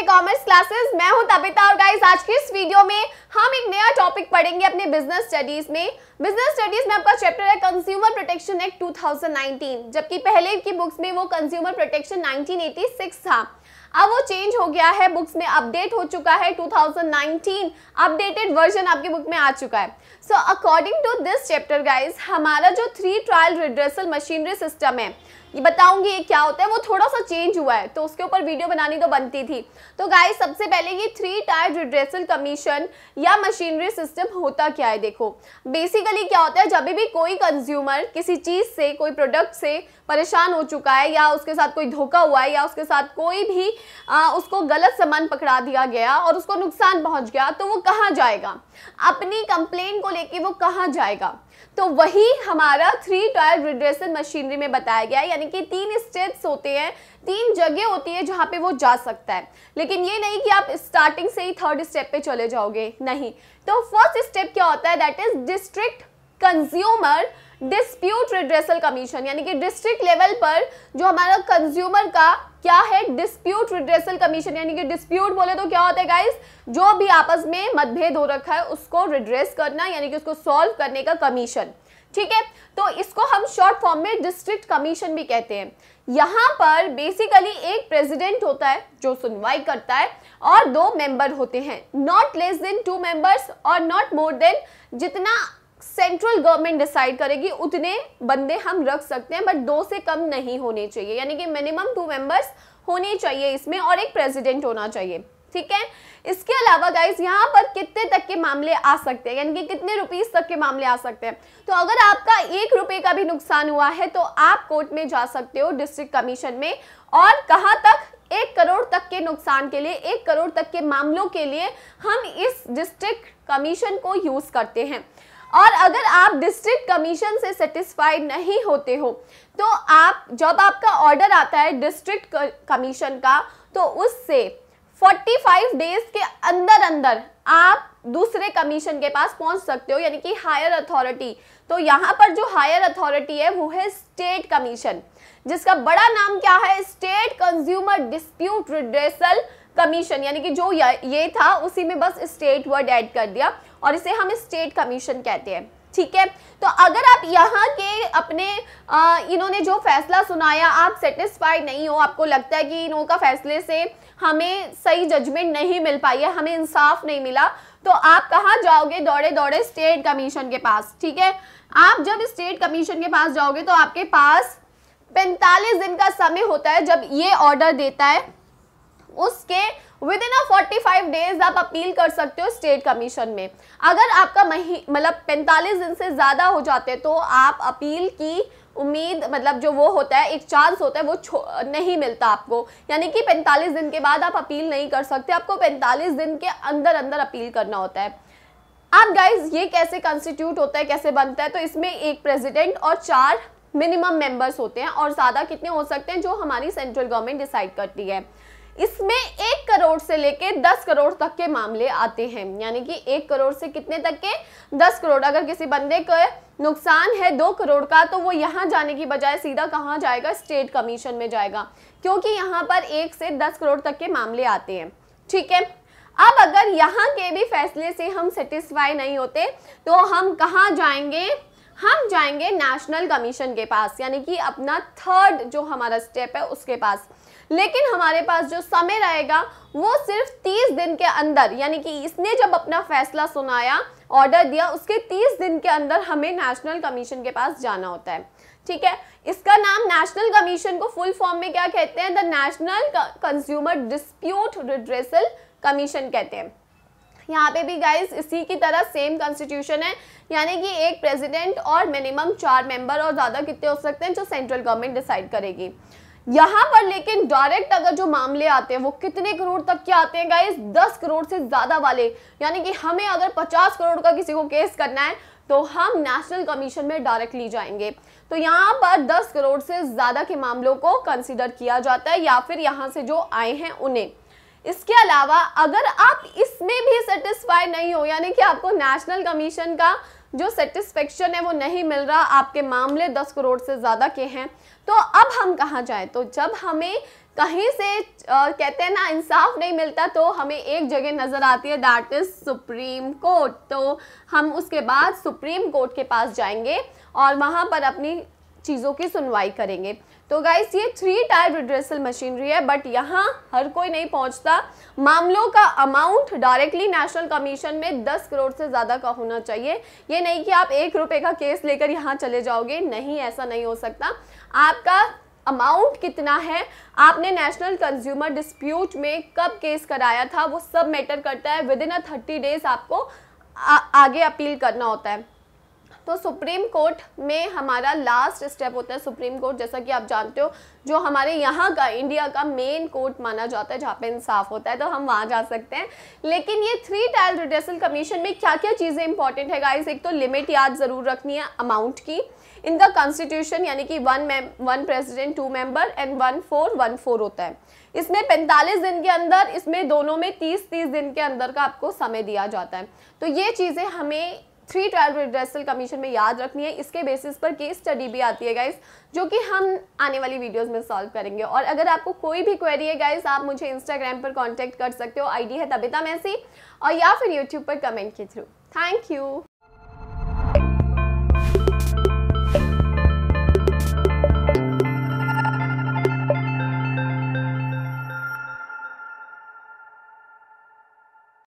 commerce classes मैं हूं तबिता और गाइस आज की इस वीडियो में हम एक नया टॉपिक पढ़ेंगे अपने बिजनेस स्टडीज में बिजनेस स्टडीज में आपका चैप्टर है कंज्यूमर प्रोटेक्शन एक्ट 2019 जबकि पहले की बुक्स में वो कंज्यूमर प्रोटेक्शन 1986 था अब वो चेंज हो गया है बुक्स में अपडेट हो चुका है 2019 अपडेटेड वर्जन आपके बुक में आ चुका है so according to this chapter guys हमारा जो three tier redressal machinery system है ये बताऊंगी ये क्या होता है वो थोड़ा सा चेंज हुआ है तो उसके ऊपर वीडियो बनानी तो बनती थी तो गाइस सबसे पहले ये थ्री टायर रिड्रेसल कमीशन या मशीनरी सिस्टम होता क्या है देखो बेसिकली क्या होता है जब भी कोई कंज्यूमर किसी चीज़ से कोई प्रोडक्ट से परेशान हो चुका है या उसके साथ कोई धोखा हुआ है या उसके साथ कोई भी आ, उसको गलत सामान पकड़ा दिया गया और उसको नुकसान पहुंच गया तो वो कहाँ जाएगा अपनी कंप्लेन को लेके वो कहाँ जाएगा तो वही हमारा थ्री टायर रिड्रेसल मशीनरी में बताया गया है यानी कि तीन स्टेट्स होते हैं तीन जगह होती है जहां पे वो जा सकता है लेकिन ये नहीं कि आप स्टार्टिंग से ही थर्ड स्टेप पे चले जाओगे नहीं तो फर्स्ट स्टेप क्या होता है that is district consumer dispute redressal commission यानी कि डिस्ट्रिक्ट लेवल पर जो हमारा कंज्यूमर का क्या है डिस्प्यूट रिड्रेसल कमीशन यानी कि डिस्प्यूट बोले तो क्या होता है गाइस जो भी आपस में मतभेद हो रखा है उसको रिड्रेस करना यानी कि उसको सॉल्व करने का कमीशन ठीक है तो इसको हम शॉर्ट फॉर्म में डिस्ट्रिक्ट कमीशन भी कहते हैं यहाँ पर बेसिकली एक प्रेसिडेंट होता है जो सुनवाई करता है और दो मेंबर होते हैं not less than two members और नॉट मोर देन जितना सेंट्रल गवर्नमेंट डिसाइड करेगी उतने बंदे हम रख सकते हैं बट दो से कम नहीं होने चाहिए यानी कि मिनिमम टू मेंबर्स होने चाहिए इसमें और एक प्रेसिडेंट होना चाहिए ठीक है इसके अलावा गाइज यहाँ पर कितने तक के मामले आ सकते हैं यानी कि कितने रुपीस तक के मामले आ सकते हैं तो अगर आपका एक रुपए का भी नुकसान हुआ है तो आप कोर्ट में जा सकते हो डिस्ट्रिक्ट कमीशन में और कहाँ तक एक करोड़ तक के नुकसान के लिए एक करोड़ तक के मामलों के लिए हम इस डिस्ट्रिक्ट कमीशन को यूज़ करते हैं और अगर आप डिस्ट्रिक्ट कमीशन से सेटिस्फाइड नहीं होते हो तो आप जब आपका ऑर्डर आता है डिस्ट्रिक्ट कमीशन का तो उससे 45 डेज के अंदर अंदर आप दूसरे कमीशन के पास पहुंच सकते हो यानी कि हायर अथॉरिटी तो यहाँ पर जो हायर अथॉरिटी है वो है स्टेट कमीशन जिसका बड़ा नाम क्या है state consumer dispute redressal commission यानी कि जो ये था उसी में बस स्टेट वर्ड ऐड कर दिया और इसे हम स्टेट कमीशन कहते हैं ठीक है तो अगर आप यहाँ के अपने आ, इन्होंने जो फैसला सुनाया आप सेटिस्फाइड नहीं हो आपको लगता है कि इन्हों का फैसले से हमें सही जजमेंट नहीं मिल पाई है हमें इंसाफ नहीं मिला तो आप कहाँ जाओगे दौड़े दौड़े स्टेट कमीशन के पास ठीक है आप जब स्टेट कमीशन के पास जाओगे तो आपके पास पैंतालीस दिन का समय होता है जब ये ऑर्डर देता है उसके within a five days आप अपील कर सकते हो स्टेट कमीशन में अगर आपका मही मतलब 45 दिन से ज़्यादा हो जाते तो आप अपील की उम्मीद मतलब जो वो होता है एक चांस होता है वो नहीं मिलता आपको यानी कि 45 दिन के बाद आप अपील नहीं कर सकते आपको 45 दिन के अंदर अंदर अपील करना होता है आप गाइज ये कैसे कंस्टिट्यूट होता है कैसे बनता है तो इसमें एक प्रेजिडेंट और चार मिनिमम मेंबर्स होते हैं और ज़्यादा कितने हो सकते हैं जो हमारी सेंट्रल गवर्नमेंट डिसाइड करती है इसमें एक करोड़ से लेके दस करोड़ तक के मामले आते हैं यानी कि एक करोड़ से कितने तक के दस करोड़ अगर किसी बंदे का नुकसान है दो करोड़ का तो वो यहाँ जाने की बजाय सीधा कहाँ जाएगा स्टेट कमीशन में जाएगा क्योंकि यहाँ पर एक से दस करोड़ तक के मामले आते हैं ठीक है अब अगर यहाँ के भी फैसले से हम सेटिस्फाई नहीं होते तो हम कहाँ जाएंगे हम जाएंगे नेशनल कमीशन के पास यानी कि अपना थर्ड जो हमारा स्टेप है उसके पास लेकिन हमारे पास जो समय रहेगा वो सिर्फ तीस दिन के अंदर यानी कि इसने जब अपना फैसला सुनाया ऑर्डर दिया उसके तीस दिन के अंदर हमें नेशनल कमीशन के पास जाना होता है ठीक है इसका नाम नेशनल कमीशन को फुल फॉर्म में क्या कहते हैं the national consumer dispute redressal commission कहते हैं यहाँ पे भी गाइस इसी की तरह सेम कॉन्स्टिट्यूशन है यानी कि एक प्रेसिडेंट और मिनिमम चार मेंबर और ज़्यादा कितने हो सकते हैं जो सेंट्रल गवर्नमेंट डिसाइड करेगी यहाँ पर लेकिन डायरेक्ट अगर जो मामले आते हैं वो कितने करोड़ तक के आते हैं गाइस दस करोड़ से ज़्यादा वाले यानी कि हमें अगर पचास करोड़ का किसी को केस करना है तो हम नेशनल कमीशन में डायरेक्टली जाएंगे तो यहाँ पर दस करोड़ से ज़्यादा के मामलों को कंसिडर किया जाता है या फिर यहाँ से जो आए हैं उन्हें इसके अलावा अगर आप इसमें भी सेटिस्फाई नहीं हो यानी कि आपको नेशनल कमीशन का जो सेटिस्फेक्शन है वो नहीं मिल रहा आपके मामले दस करोड़ से ज़्यादा के हैं तो अब हम कहाँ जाएँ तो जब हमें कहीं से आ, कहते हैं ना इंसाफ नहीं मिलता तो हमें एक जगह नज़र आती है दैट इज़ सुप्रीम कोर्ट तो हम उसके बाद सुप्रीम कोर्ट के पास जाएंगे और वहाँ पर अपनी चीज़ों की सुनवाई करेंगे तो गाइस ये थ्री टायर रिड्रेसल मशीनरी है बट यहाँ हर कोई नहीं पहुँचता मामलों का अमाउंट डायरेक्टली नेशनल कमीशन में दस करोड़ से ज़्यादा का होना चाहिए ये नहीं कि आप एक रुपये का केस लेकर यहाँ चले जाओगे नहीं ऐसा नहीं हो सकता आपका अमाउंट कितना है आपने नेशनल कंज्यूमर डिस्प्यूट में कब केस कराया था वो सब मैटर करता है within a thirty days आपको आ, आगे अपील करना होता है तो सुप्रीम कोर्ट में हमारा लास्ट स्टेप होता है सुप्रीम कोर्ट जैसा कि आप जानते हो जो हमारे यहाँ का इंडिया का मेन कोर्ट माना जाता है जहाँ पे इंसाफ होता है तो हम वहाँ जा सकते हैं लेकिन ये थ्री टाइल रिडर्सल कमीशन में क्या क्या चीज़ें इंपॉर्टेंट है गाइज़ एक तो लिमिट याद ज़रूर रखनी है अमाउंट की इन द कॉन्स्टिट्यूशन यानी कि वन मेम one president two member and one four one four होता है इसमें 45 दिन के अंदर इसमें दोनों में 30 30 दिन के अंदर का आपको समय दिया जाता है तो ये चीज़ें हमें थ्री ट्रायल रिड्रेसल कमीशन में याद रखनी है इसके बेसिस पर केस स्टडी भी आती है गाइज जो कि हम आने वाली वीडियोस में सॉल्व करेंगे और अगर आपको कोई भी क्वेरी है गाइज आप मुझे इंस्टाग्राम पर कॉन्टैक्ट कर सकते हो आईडी है तबिता मैसी और या फिर यूट्यूब पर कमेंट के थ्रू थैंक यू